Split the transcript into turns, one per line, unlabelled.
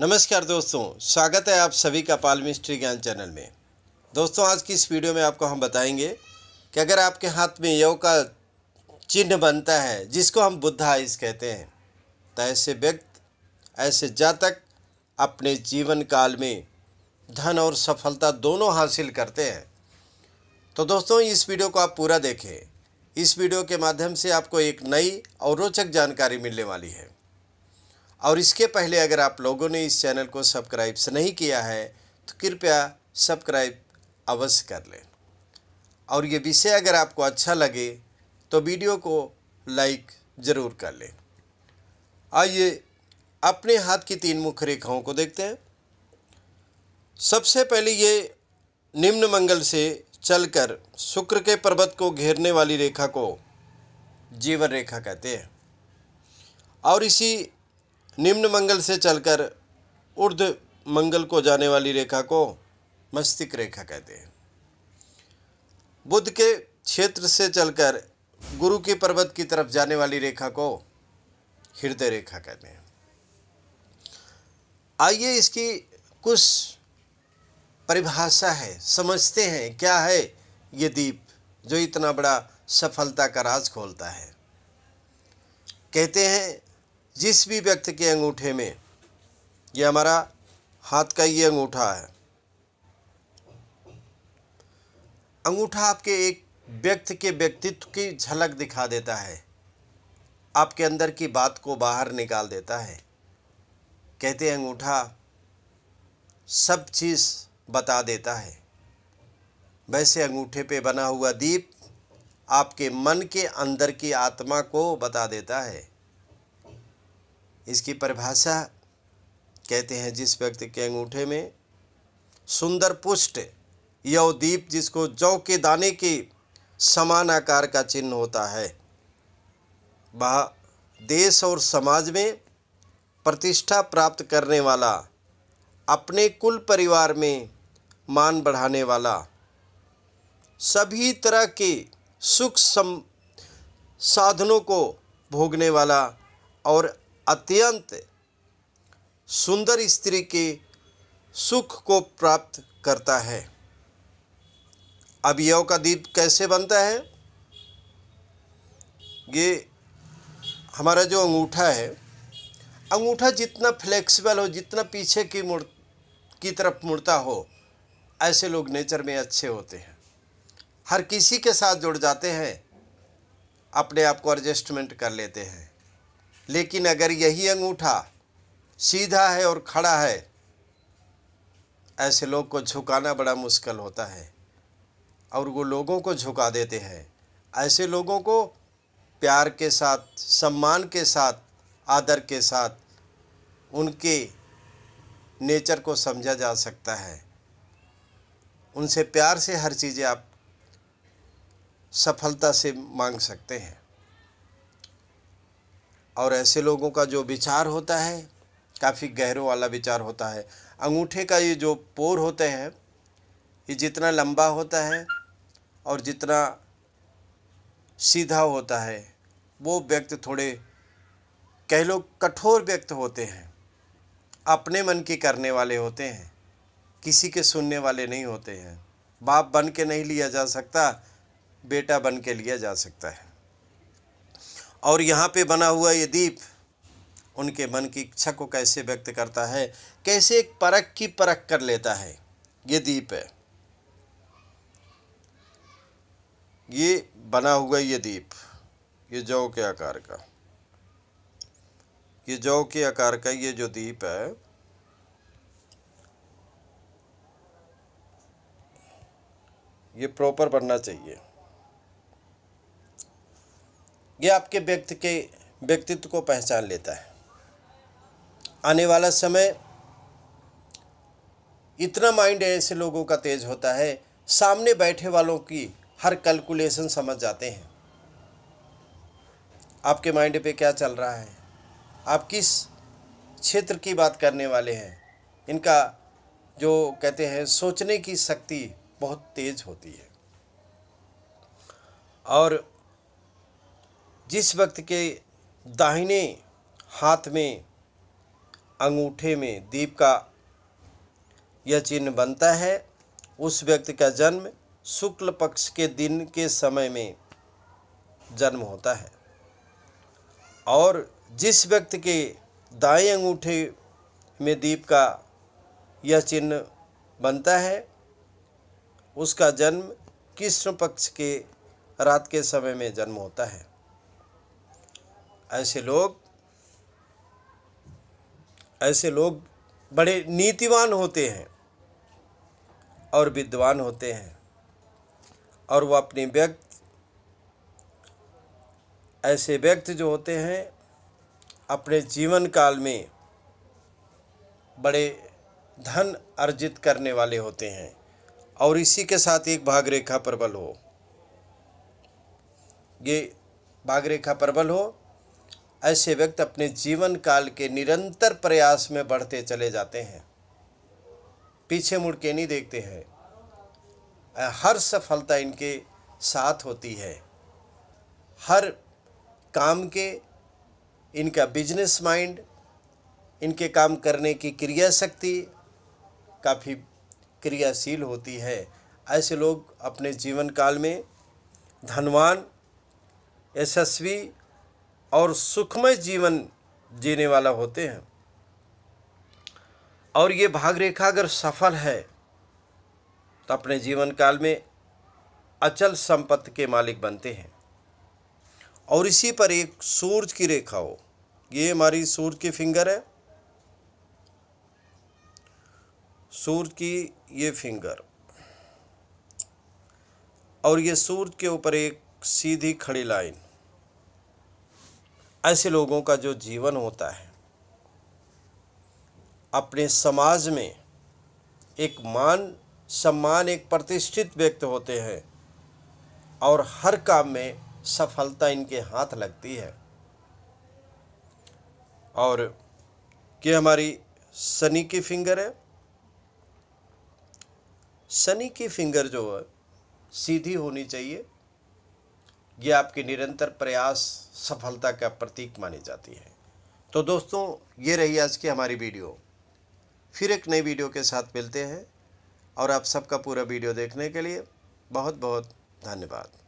नमस्कार दोस्तों स्वागत है आप सभी का पाल मिस्ट्री ज्ञान चैनल में दोस्तों आज की इस वीडियो में आपको हम बताएंगे कि अगर आपके हाथ में यव का चिन्ह बनता है जिसको हम बुद्ध आइस कहते हैं तो ऐसे व्यक्ति ऐसे जातक अपने जीवन काल में धन और सफलता दोनों हासिल करते हैं तो दोस्तों इस वीडियो को आप पूरा देखें इस वीडियो के माध्यम से आपको एक नई और रोचक जानकारी मिलने वाली है और इसके पहले अगर आप लोगों ने इस चैनल को सब्सक्राइब नहीं किया है तो कृपया सब्सक्राइब अवश्य कर लें और ये विषय अगर आपको अच्छा लगे तो वीडियो को लाइक ज़रूर कर लें आइए अपने हाथ की तीन मुख्य रेखाओं को देखते हैं सबसे पहले ये निम्न मंगल से चलकर शुक्र के पर्वत को घेरने वाली रेखा को जीवन रेखा कहते हैं और इसी निम्न मंगल से चलकर उर्ध मंगल को जाने वाली रेखा को मस्तिष्क रेखा कहते हैं बुद्ध के क्षेत्र से चलकर गुरु के पर्वत की तरफ जाने वाली रेखा को हृदय रेखा कहते हैं आइए इसकी कुछ परिभाषा है समझते हैं क्या है ये दीप जो इतना बड़ा सफलता का राज खोलता है कहते हैं जिस भी व्यक्ति के अंगूठे में ये हमारा हाथ का ये अंगूठा है अंगूठा आपके एक व्यक्ति के व्यक्तित्व की झलक दिखा देता है आपके अंदर की बात को बाहर निकाल देता है कहते हैं अंगूठा सब चीज़ बता देता है वैसे अंगूठे पे बना हुआ दीप आपके मन के अंदर की आत्मा को बता देता है इसकी परिभाषा कहते हैं जिस व्यक्ति के अंगूठे में सुंदर पुष्ट यवदीप जिसको जौ के दाने के समान आकार का चिन्ह होता है वह देश और समाज में प्रतिष्ठा प्राप्त करने वाला अपने कुल परिवार में मान बढ़ाने वाला सभी तरह के सुख सम साधनों को भोगने वाला और अत्यंत सुंदर स्त्री के सुख को प्राप्त करता है अब यौ का दीप कैसे बनता है ये हमारा जो अंगूठा है अंगूठा जितना फ्लेक्सिबल हो जितना पीछे की मुड़ की तरफ मुड़ता हो ऐसे लोग नेचर में अच्छे होते हैं हर किसी के साथ जुड़ जाते हैं अपने आप को एडजस्टमेंट कर लेते हैं लेकिन अगर यही अंगूठा सीधा है और खड़ा है ऐसे लोग को झुकाना बड़ा मुश्किल होता है और वो लोगों को झुका देते हैं ऐसे लोगों को प्यार के साथ सम्मान के साथ आदर के साथ उनके नेचर को समझा जा सकता है उनसे प्यार से हर चीज़ें आप सफलता से मांग सकते हैं और ऐसे लोगों का जो विचार होता है काफ़ी गहरों वाला विचार होता है अंगूठे का ये जो पोर होते हैं ये जितना लंबा होता है और जितना सीधा होता है वो व्यक्ति थोड़े कह लो कठोर व्यक्त होते हैं अपने मन के करने वाले होते हैं किसी के सुनने वाले नहीं होते हैं बाप बन के नहीं लिया जा सकता बेटा बन के लिया जा सकता है और यहाँ पे बना हुआ ये दीप उनके मन की इच्छा को कैसे व्यक्त करता है कैसे एक परख की परख कर लेता है ये दीप है ये बना हुआ ये दीप ये जौ के आकार का ये जौ के आकार का ये जो दीप है ये प्रॉपर बनना चाहिए ये आपके व्यक्ति के व्यक्तित्व को पहचान लेता है आने वाला समय इतना माइंड ऐसे लोगों का तेज होता है सामने बैठे वालों की हर कैलकुलेशन समझ जाते हैं आपके माइंड पे क्या चल रहा है आप किस क्षेत्र की बात करने वाले हैं इनका जो कहते हैं सोचने की शक्ति बहुत तेज होती है और जिस वक्त के दाहिने हाथ में अंगूठे में दीप का यह चिन्ह बनता है उस व्यक्ति का जन्म शुक्ल पक्ष के दिन के समय में जन्म होता है और जिस व्यक्ति के दाएं अंगूठे में दीप का यह चिन्ह बनता है उसका जन्म कृष्ण पक्ष के रात के समय में जन्म होता है ऐसे लोग ऐसे लोग बड़े नीतिवान होते हैं और विद्वान होते हैं और वो अपने व्यक्ति ऐसे व्यक्ति जो होते हैं अपने जीवन काल में बड़े धन अर्जित करने वाले होते हैं और इसी के साथ एक भाग रेखा प्रबल हो ये भाग रेखा प्रबल हो ऐसे व्यक्ति अपने जीवन काल के निरंतर प्रयास में बढ़ते चले जाते हैं पीछे मुड़ के नहीं देखते हैं हर सफलता इनके साथ होती है हर काम के इनका बिजनेस माइंड इनके काम करने की क्रिया शक्ति काफ़ी क्रियाशील होती है ऐसे लोग अपने जीवन काल में धनवान यशस्वी और सुखमय जीवन जीने वाला होते हैं और ये भाग रेखा अगर सफल है तो अपने जीवन काल में अचल संपत्ति के मालिक बनते हैं और इसी पर एक सूरज की रेखा हो ये हमारी सूरज की फिंगर है सूरज की ये फिंगर और ये सूरज के ऊपर एक सीधी खड़ी लाइन ऐसे लोगों का जो जीवन होता है अपने समाज में एक मान सम्मान एक प्रतिष्ठित व्यक्ति होते हैं और हर काम में सफलता इनके हाथ लगती है और कि हमारी सनी की फिंगर है सनी की फिंगर जो है सीधी होनी चाहिए ये आपके निरंतर प्रयास सफलता का प्रतीक मानी जाती है तो दोस्तों ये रही आज की हमारी वीडियो फिर एक नई वीडियो के साथ मिलते हैं और आप सबका पूरा वीडियो देखने के लिए बहुत बहुत धन्यवाद